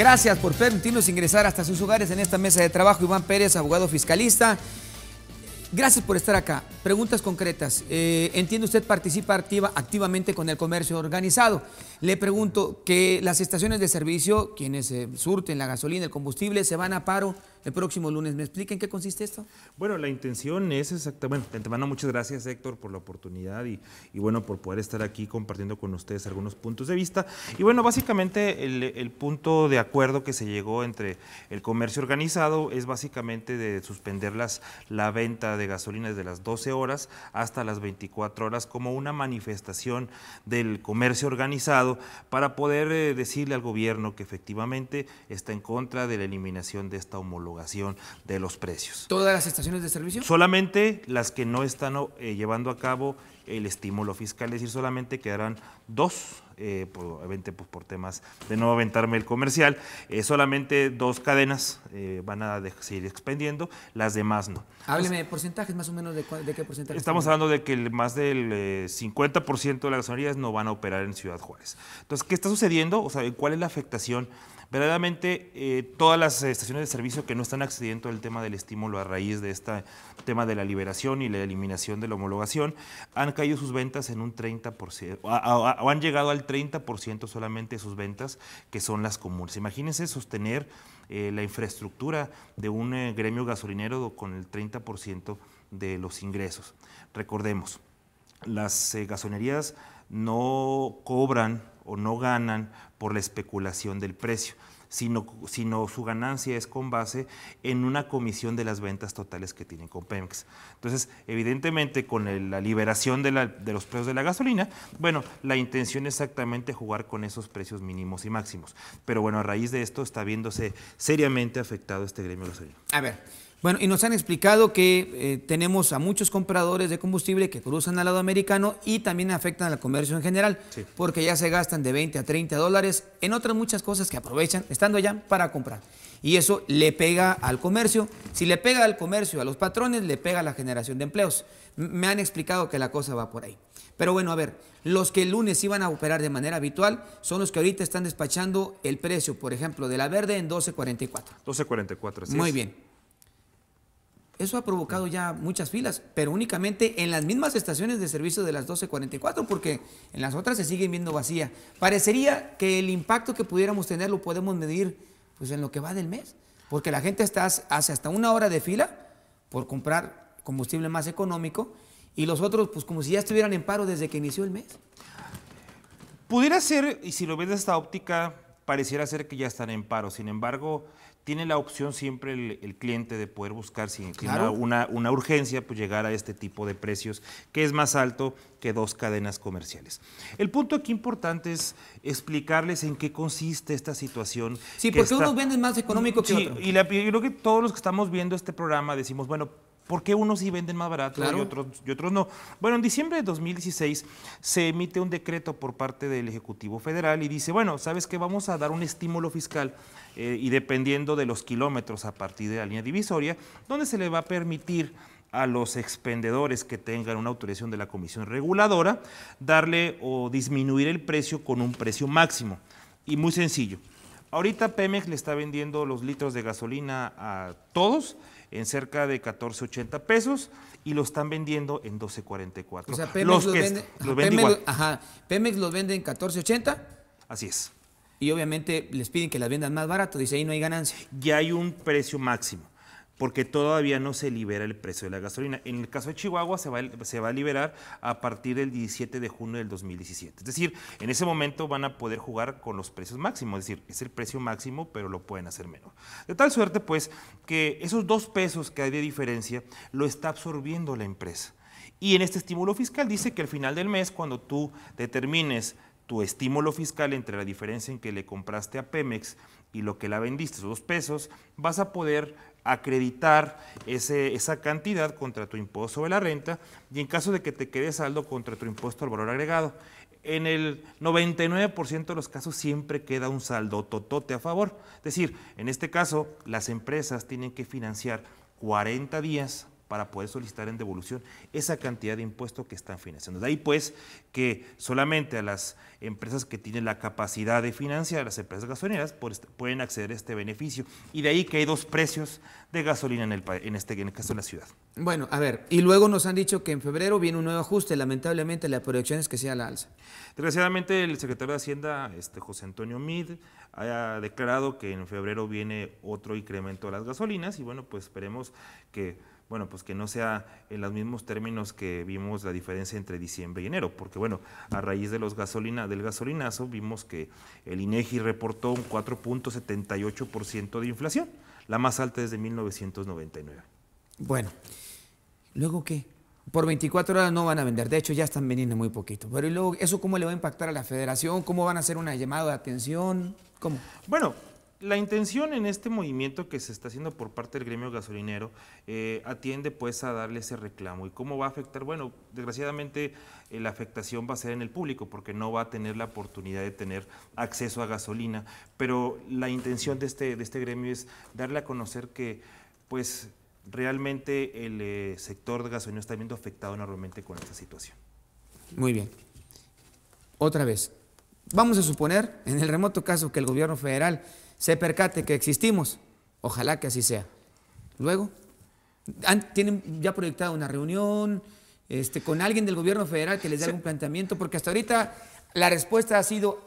Gracias por permitirnos ingresar hasta sus hogares en esta mesa de trabajo. Iván Pérez, abogado fiscalista. Gracias por estar acá. Preguntas concretas. Eh, ¿Entiende entiendo usted participa activamente con el comercio organizado. Le pregunto que las estaciones de servicio, quienes eh, surten la gasolina, el combustible, se van a paro el próximo lunes. ¿Me explica en qué consiste esto? Bueno, la intención es exactamente, bueno, te mando muchas gracias Héctor por la oportunidad y, bueno, por poder estar aquí compartiendo con ustedes algunos puntos de vista. Y bueno, básicamente el, punto de acuerdo que se llegó entre el comercio organizado es básicamente de suspender las, la venta de gasolina desde las 12 horas hasta las 24 horas como una manifestación del comercio organizado para poder eh, decirle al gobierno que efectivamente está en contra de la eliminación de esta homologación de los precios. ¿Todas las estaciones de servicio? Solamente las que no están eh, llevando a cabo el estímulo fiscal, es decir, solamente quedarán dos, eh, pues, por, temas de no aventarme el comercial, eh, solamente dos cadenas van a seguir expendiendo, las demás no. Hábleme de porcentajes, más o menos, de, qué porcentaje. Estamos hablando de que más del 50% de las gasolinerías no van a operar en Ciudad Juárez. Entonces, ¿qué está sucediendo? O sea, ¿cuál es la afectación? Verdaderamente, eh, todas las eh, estaciones de servicio que no están accediendo al tema del estímulo a raíz de este tema de la liberación y la eliminación de la homologación, han caído sus ventas en un 30%, o, han llegado al 30% solamente sus ventas, que son las comunes. Imagínense sostener eh, la infraestructura de un gremio gasolinero con el 30% de los ingresos. Recordemos, las gasonerías no cobran o no ganan por la especulación del precio, sino, sino su ganancia es con base en una comisión de las ventas totales que tienen con Pemex. Entonces, evidentemente, con la liberación de, los precios de la gasolina, bueno, la intención es exactamente jugar con esos precios mínimos y máximos. Pero bueno, a raíz de esto está viéndose seriamente afectado este gremio gasolina. A ver. Bueno, y nos han explicado que eh, tenemos a muchos compradores de combustible que cruzan al lado americano y también afectan al comercio en general, porque ya se gastan de 20 a 30 dólares en otras muchas cosas que aprovechan estando allá para comprar. Y eso le pega al comercio. Si le pega al comercio, a los patrones, le pega a la generación de empleos. me han explicado que la cosa va por ahí. Pero bueno, a ver, los que el lunes iban a operar de manera habitual son los que ahorita están despachando el precio, por ejemplo, de la verde en 12.44. 12.44, sí. Muy bien. Eso ha provocado ya muchas filas, pero únicamente en las mismas estaciones de servicio de las 12.44, porque en las otras se siguen viendo vacía. Parecería que el impacto que pudiéramos tener lo podemos medir pues, en lo que va del mes, porque la gente está, hace hasta una hora de fila por comprar combustible más económico y los otros pues como si ya estuvieran en paro desde que inició el mes. Pudiera ser, y si lo ves de esta óptica, pareciera ser que ya están en paro. Sin embargo, tiene la opción siempre el, cliente de poder buscar, sin una, una, urgencia, pues llegar a este tipo de precios, que es más alto que dos cadenas comerciales. El punto aquí importante es explicarles en qué consiste esta situación. Sí, porque uno unos venden más económico que sí, Y, creo que todos los que estamos viendo este programa decimos, bueno, ¿Por qué unos sí venden más barato y, otros, y otros no? Bueno, en diciembre de 2016 se emite un decreto por parte del Ejecutivo Federal y dice, bueno, ¿sabes qué? Vamos a dar un estímulo fiscal eh, y dependiendo de los kilómetros a partir de la línea divisoria, donde se le va a permitir a los expendedores que tengan una autorización de la Comisión Reguladora darle o disminuir el precio con un precio máximo. Y muy sencillo. Ahorita Pemex le está vendiendo los litros de gasolina a todos en cerca de 14.80 pesos y lo están vendiendo en 12.44. O sea, Pemex los, que vende, los Ajá, Pemex los vende en 14.80. Así es. Y obviamente les piden que las vendan más barato, dice ahí no hay ganancia. Ya hay un precio máximo porque todavía no se libera el precio de la gasolina. En el caso de Chihuahua se va, a liberar a partir del 17 de junio del 2017. Es decir, en ese momento van a poder jugar con los precios máximos, es decir, es el precio máximo, pero lo pueden hacer menos. De tal suerte, pues, que esos dos pesos que hay de diferencia lo está absorbiendo la empresa. Y en este estímulo fiscal dice que al final del mes, cuando tú determines tu estímulo fiscal entre la diferencia en que le compraste a Pemex y lo que la vendiste, esos dos pesos, vas a poder acreditar esa cantidad contra tu impuesto sobre la renta y en caso de que te quede saldo contra tu impuesto al valor agregado. En el 99% de los casos siempre queda un saldo totote a favor. Es decir, en este caso las empresas tienen que financiar 40 días para poder solicitar en devolución esa cantidad de impuestos que están financiando. De ahí pues que solamente a las empresas que tienen la capacidad de financiar, las empresas gasolineras, este, pueden acceder a este beneficio. Y de ahí que hay dos precios de gasolina en el, en este, caso de la ciudad. Bueno, a ver, y luego nos han dicho que en febrero viene un nuevo ajuste, lamentablemente la proyección es que sea la alza. Desgraciadamente el secretario de Hacienda, este José Antonio Mid, ha declarado que en febrero viene otro incremento a las gasolinas y bueno, pues esperemos que bueno, pues que no sea en los mismos términos que vimos la diferencia entre diciembre y enero, porque bueno, a raíz de los gasolina, del gasolinazo vimos que el INEGI reportó un 4.78% de inflación, la más alta desde 1999. Bueno, luego qué? Por 24 horas no van a vender, de hecho ya están vendiendo muy poquito. Pero ¿y luego eso cómo le va a impactar a la federación? ¿Cómo van a hacer una llamada de atención? ¿Cómo? Bueno, la intención en este movimiento que se está haciendo por parte del gremio gasolinero eh, atiende pues a darle ese reclamo. ¿Y cómo va a afectar? Bueno, desgraciadamente eh, la afectación va a ser en el público porque no va a tener la oportunidad de tener acceso a gasolina. Pero la intención de este, de este gremio es darle a conocer que pues realmente el eh, sector de gasolina está viendo afectado enormemente con esta situación. Muy bien. Otra vez, vamos a suponer en el remoto caso que el gobierno federal se percate que existimos. Ojalá que así sea. Luego, tienen ya proyectada una reunión este, con alguien del gobierno federal que les dé algún planteamiento, porque hasta ahorita la respuesta ha sido,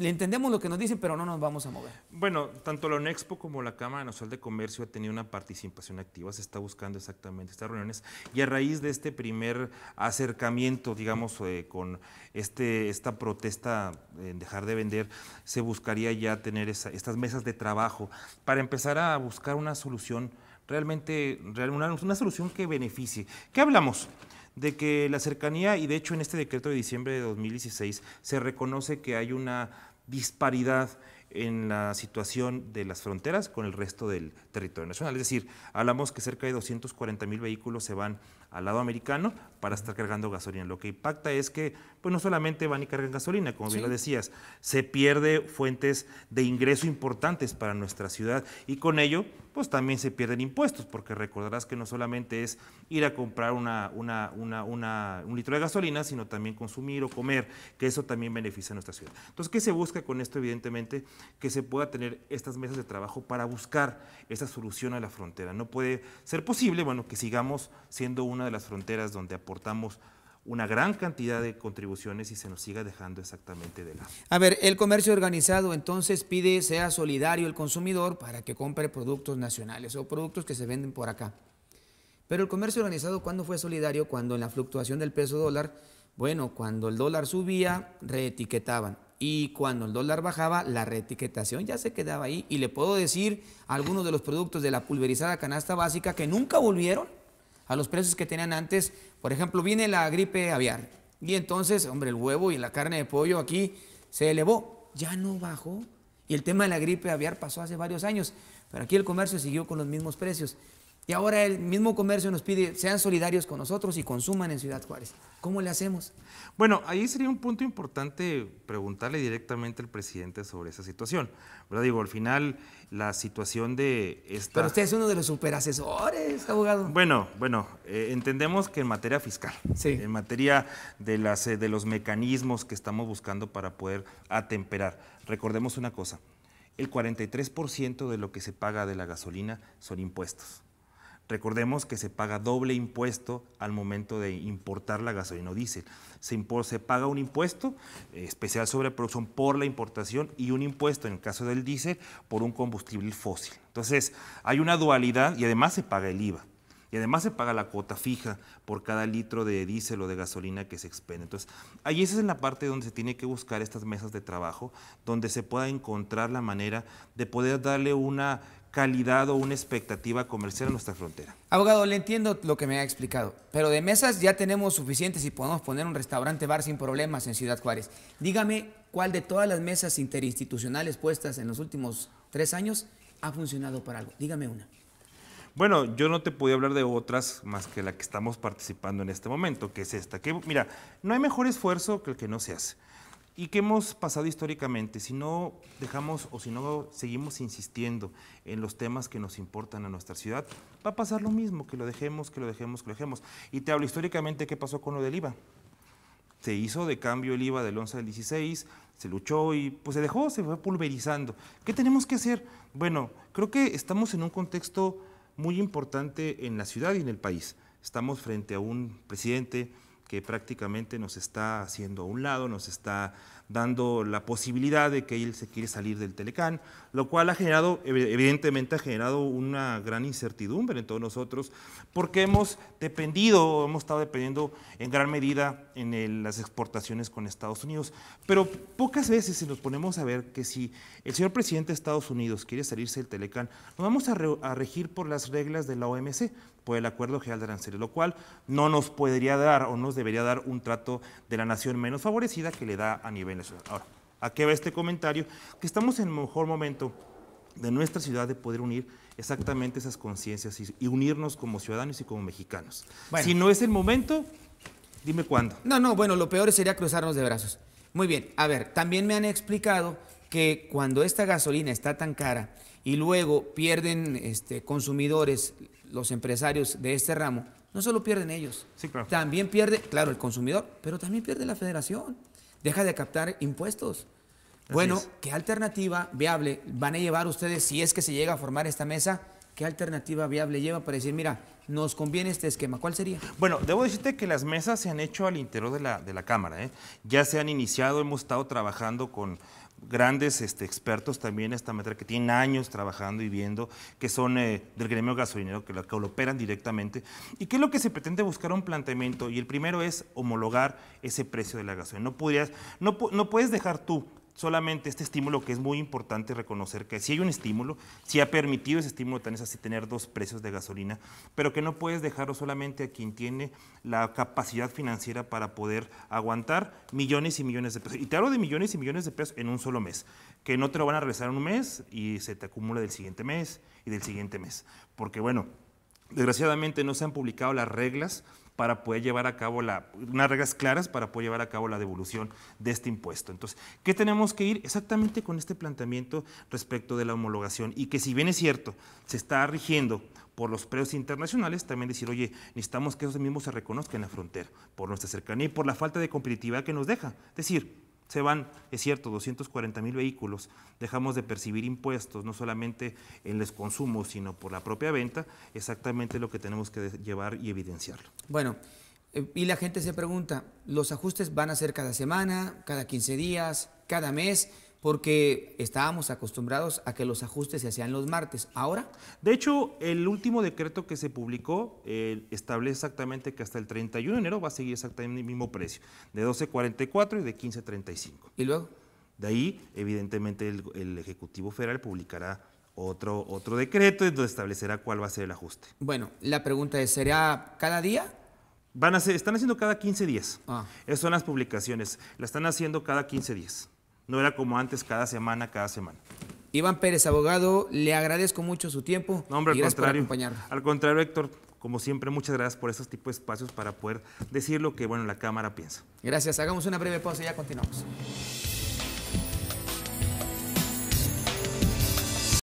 entendemos lo que nos dicen, pero no nos vamos a mover. Bueno, tanto la UNEXPO como la Cámara Nacional de Comercio ha tenido una participación activa, se está buscando exactamente estas reuniones. Y a raíz de este primer acercamiento, digamos, eh, con este, esta protesta en dejar de vender, se buscaría ya tener estas mesas de trabajo para empezar a buscar una solución realmente, realmente una solución que beneficie. ¿Qué hablamos? de que la cercanía, y de hecho en este decreto de diciembre de 2016 se reconoce que hay una disparidad en la situación de las fronteras con el resto del territorio nacional. Es decir, hablamos que cerca de 240 mil vehículos se van al lado americano para estar cargando gasolina. Lo que impacta es que pues no solamente van y cargan gasolina, como bien lo decías, se pierden fuentes de ingreso importantes para nuestra ciudad y con ello pues también se pierden impuestos, porque recordarás que no solamente es ir a comprar una, un litro de gasolina, sino también consumir o comer, que eso también beneficia a nuestra ciudad. Entonces, ¿qué se busca con esto? Evidentemente, que se pueda tener estas mesas de trabajo para buscar esa solución a la frontera. No puede ser posible, bueno, que sigamos siendo un una de las fronteras donde aportamos una gran cantidad de contribuciones y se nos siga dejando exactamente de lado. A ver, el comercio organizado entonces pide sea solidario el consumidor para que compre productos nacionales o productos que se venden por acá. Pero el comercio organizado, ¿cuándo fue solidario? Cuando en la fluctuación del peso dólar, bueno, cuando el dólar subía, reetiquetaban. Y cuando el dólar bajaba, la reetiquetación ya se quedaba ahí. Y le puedo decir algunos de los productos de la pulverizada canasta básica que nunca volvieron a los precios que tenían antes. Por ejemplo, viene la gripe aviar y entonces, hombre, el huevo y la carne de pollo aquí se elevó, ya no bajó. Y el tema de la gripe aviar pasó hace varios años, pero aquí el comercio siguió con los mismos precios. Y ahora el mismo comercio nos pide, sean solidarios con nosotros y consuman en Ciudad Juárez. ¿Cómo le hacemos? Bueno, ahí sería un punto importante preguntarle directamente al presidente sobre esa situación. Digo, al final la situación de esta... Pero usted es uno de los superasesores, abogado. Bueno, bueno, eh, entendemos que en materia fiscal, en materia de, las, eh, de los mecanismos que estamos buscando para poder atemperar, recordemos una cosa, el 43% de lo que se paga de la gasolina son impuestos Recordemos que se paga doble impuesto al momento de importar la gasolina o diésel. Se, se, paga un impuesto eh, especial sobre producción por la importación y un impuesto, en el caso del diésel, por un combustible fósil. Entonces, hay una dualidad y además se paga el IVA. Y además se paga la cuota fija por cada litro de diésel o de gasolina que se expende. Entonces, ahí esa es la parte donde se tiene que buscar estas mesas de trabajo, donde se pueda encontrar la manera de poder darle una calidad o una expectativa comercial a nuestra frontera. Abogado, le entiendo lo que me ha explicado, pero de mesas ya tenemos suficientes y podemos poner un restaurante bar sin problemas en Ciudad Juárez. Dígame cuál de todas las mesas interinstitucionales puestas en los últimos tres años ha funcionado para algo. Dígame una. Bueno, yo no te podía hablar de otras más que la que estamos participando en este momento, que es esta. Que, mira, no hay mejor esfuerzo que el que no se hace. Y qué hemos pasado históricamente, si no dejamos o si no seguimos insistiendo en los temas que nos importan a nuestra ciudad, va a pasar lo mismo, que lo dejemos, que lo dejemos, que lo dejemos. Y te hablo históricamente qué pasó con lo del IVA. Se hizo de cambio el IVA del 11 al 16, se luchó y pues se dejó, se fue pulverizando. ¿Qué tenemos que hacer? Bueno, creo que estamos en un contexto muy importante en la ciudad y en el país. Estamos frente a un presidente que prácticamente nos está haciendo a un lado, nos está dando la posibilidad de que él se quiere salir del Telecán, lo cual ha generado, evidentemente ha generado una gran incertidumbre en todos nosotros, porque hemos dependido, hemos estado dependiendo en gran medida en las exportaciones con Estados Unidos. Pero pocas veces nos ponemos a ver que si el señor presidente de Estados Unidos quiere salirse del Telecán, nos vamos a regir por las reglas de la OMC, por el Acuerdo General de Aranceles, lo cual no nos podría dar o nos debería dar un trato de la nación menos favorecida que le da a nivel nacional. Ahora, ¿a qué va este comentario? Que estamos en el mejor momento de nuestra ciudad de poder unir exactamente esas conciencias y, unirnos como ciudadanos y como mexicanos. Si no es el momento, dime cuándo. No, no, bueno, lo peor sería cruzarnos de brazos. Muy bien, a ver, también me han explicado que cuando esta gasolina está tan cara y luego pierden este, consumidores los empresarios de este ramo, no solo pierden ellos, también pierde, claro, el consumidor, pero también pierde la federación. Deja de captar impuestos. bueno, ¿qué alternativa viable van a llevar ustedes si es que se llega a formar esta mesa? ¿Qué alternativa viable lleva para decir, mira, nos conviene este esquema? ¿Cuál sería? Bueno, debo decirte que las mesas se han hecho al interior de la, de la Cámara. ¿eh? Ya se han iniciado, hemos estado trabajando con grandes este, expertos también esta materia que tienen años trabajando y viendo, que son eh, del gremio gasolinero, que lo, operan directamente. ¿Y qué es lo que se pretende buscar un planteamiento? Y el primero es homologar ese precio de la gasolina. No, no puedes dejar tú solamente este estímulo que es muy importante reconocer que si hay un estímulo, si ha permitido ese estímulo tan es así tener dos precios de gasolina, pero que no puedes dejarlo solamente a quien tiene la capacidad financiera para poder aguantar millones y millones de pesos. Y te hablo de millones y millones de pesos en un solo mes, que no te lo van a regresar en un mes y se te acumula del siguiente mes y del siguiente mes. Porque bueno, desgraciadamente no se han publicado las reglas para poder llevar a cabo las reglas claras para poder llevar a cabo la devolución de este impuesto. Entonces, ¿qué tenemos que ir exactamente con este planteamiento respecto de la homologación? Y que si bien es cierto, se está rigiendo por los precios internacionales, también decir, oye, necesitamos que esos mismos se reconozcan en la frontera, por nuestra cercanía y por la falta de competitividad que nos deja. decir, se van, es cierto, 240 mil vehículos, dejamos de percibir impuestos, no solamente en los consumos, sino por la propia venta, exactamente lo que tenemos que llevar y evidenciarlo. Bueno, eh, y la gente se pregunta, ¿los ajustes van a ser cada semana, cada 15 días, cada mes? porque estábamos acostumbrados a que los ajustes se hacían los martes. Ahora. De hecho, el último decreto que se publicó eh, establece exactamente que hasta el 31 de enero va a seguir exactamente el mismo precio, de 12.44 y de 15.35. ¿Y luego? De ahí, evidentemente, el, Ejecutivo Federal publicará otro, otro decreto donde establecerá cuál va a ser el ajuste. Bueno, la pregunta es, ¿será cada día? Van a ser, están haciendo cada 15 días. Ah. Esas son las publicaciones. La están haciendo cada 15 días. No era como antes, cada semana, cada semana. Iván Pérez, abogado, le agradezco mucho su tiempo. No, hombre, al contrario. Por Al contrario, Héctor, como siempre, muchas gracias por estos tipos de espacios para poder decir lo que bueno, la Cámara piensa. Gracias. Hagamos una breve pausa y ya continuamos.